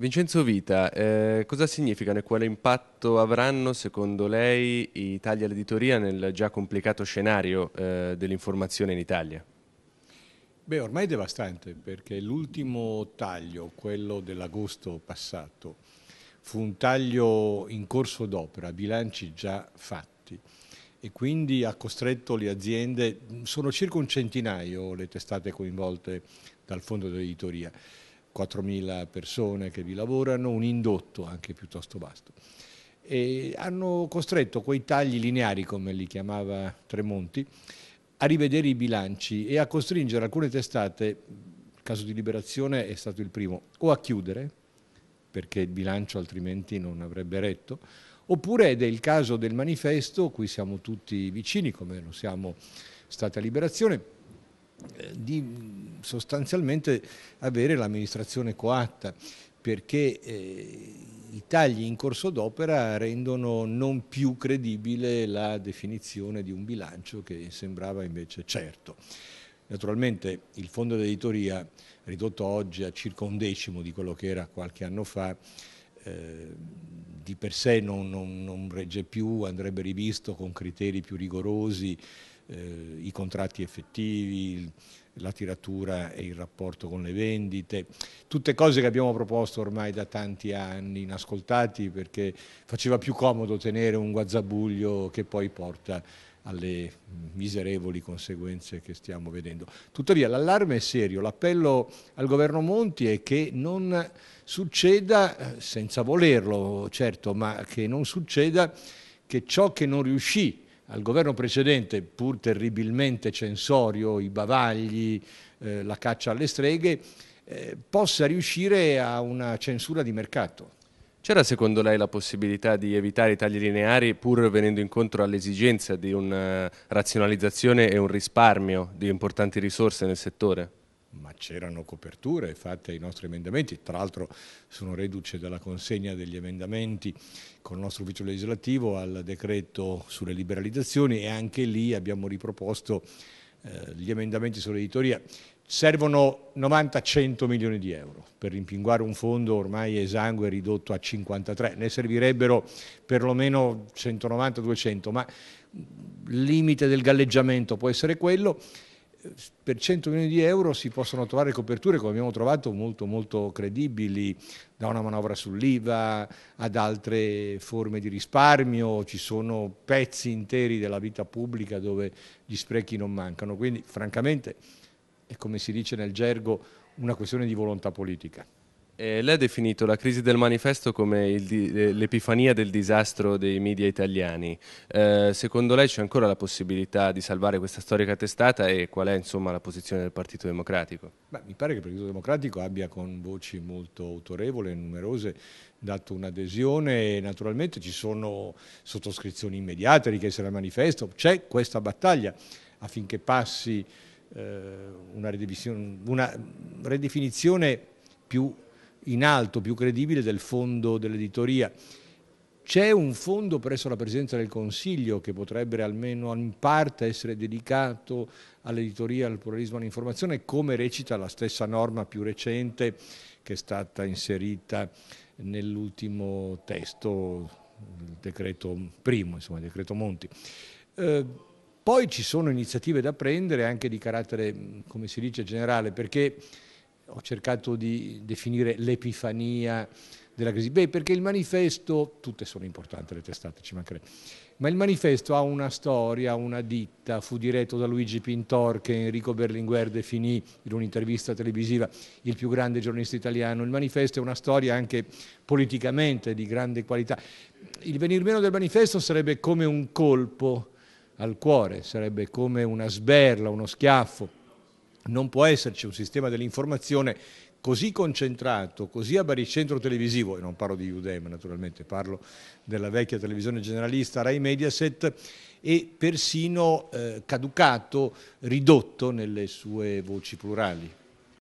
Vincenzo Vita, eh, cosa significano e quale impatto avranno secondo lei i tagli all'editoria nel già complicato scenario eh, dell'informazione in Italia? Beh, ormai è devastante perché l'ultimo taglio, quello dell'agosto passato, fu un taglio in corso d'opera, bilanci già fatti e quindi ha costretto le aziende, sono circa un centinaio le testate coinvolte dal fondo dell'editoria, 4.000 persone che vi lavorano, un indotto anche piuttosto vasto. E hanno costretto quei tagli lineari, come li chiamava Tremonti, a rivedere i bilanci e a costringere alcune testate, il caso di Liberazione è stato il primo, o a chiudere, perché il bilancio altrimenti non avrebbe retto, oppure ed è il caso del manifesto, cui siamo tutti vicini, come lo siamo stati a Liberazione, eh, di sostanzialmente avere l'amministrazione coatta perché eh, i tagli in corso d'opera rendono non più credibile la definizione di un bilancio che sembrava invece certo. Naturalmente il fondo d'editoria ridotto oggi a circa un decimo di quello che era qualche anno fa eh, di per sé non, non, non, regge più, andrebbe rivisto con criteri più rigorosi eh, i contratti effettivi, la tiratura e il rapporto con le vendite, tutte cose che abbiamo proposto ormai da tanti anni inascoltati perché faceva più comodo tenere un guazzabuglio che poi porta alle miserevoli conseguenze che stiamo vedendo. Tuttavia l'allarme è serio, l'appello al governo Monti è che non succeda, eh, senza volerlo certo, ma che non succeda che ciò che non riuscì al governo precedente, pur terribilmente censorio, i bavagli, eh, la caccia alle streghe, eh, possa riuscire a una censura di mercato. C'era secondo lei la possibilità di evitare i tagli lineari pur venendo incontro all'esigenza di una eh, razionalizzazione e un risparmio di importanti risorse nel settore? ma c'erano coperture fatte ai nostri emendamenti, tra l'altro sono reduce dalla consegna degli emendamenti con il nostro ufficio legislativo al decreto sulle liberalizzazioni e anche lì abbiamo riproposto eh, gli emendamenti sull'editoria, servono 90-100 milioni di euro per rimpinguare un fondo ormai esangue ridotto a 53, ne servirebbero perlomeno 190-200, ma il limite del galleggiamento può essere quello per 100 milioni di euro si possono trovare coperture, come abbiamo trovato, molto, molto credibili, da una manovra sull'IVA ad altre forme di risparmio, ci sono pezzi interi della vita pubblica dove gli sprechi non mancano. Quindi, francamente, è come si dice nel gergo, una questione di volontà politica. Eh, lei ha definito la crisi del manifesto come l'epifania del disastro dei media italiani. Eh, secondo lei c'è ancora la possibilità di salvare questa storica testata e qual è insomma, la posizione del Partito Democratico? Beh, mi pare che il Partito Democratico abbia con voci molto autorevole e numerose dato un'adesione e naturalmente ci sono sottoscrizioni immediate, richieste dal manifesto, c'è questa battaglia affinché passi eh, una, redefinizione, una redefinizione più in alto, più credibile del fondo dell'editoria. C'è un fondo presso la Presidenza del Consiglio che potrebbe almeno in parte essere dedicato all'editoria, al pluralismo, all'informazione, come recita la stessa norma più recente che è stata inserita nell'ultimo testo, il decreto primo, insomma, il decreto Monti. Eh, poi ci sono iniziative da prendere anche di carattere, come si dice, generale, perché ho cercato di definire l'epifania della crisi. Beh, perché il manifesto, tutte sono importanti le testate, ci mancherebbe, ma il manifesto ha una storia, una ditta, fu diretto da Luigi Pintor che Enrico Berlinguer definì in un'intervista televisiva il più grande giornalista italiano. Il manifesto è una storia anche politicamente di grande qualità. Il venir meno del manifesto sarebbe come un colpo al cuore, sarebbe come una sberla, uno schiaffo non può esserci un sistema dell'informazione così concentrato, così a baricentro televisivo, e non parlo di Udem naturalmente, parlo della vecchia televisione generalista Rai Mediaset, e persino eh, caducato, ridotto nelle sue voci plurali.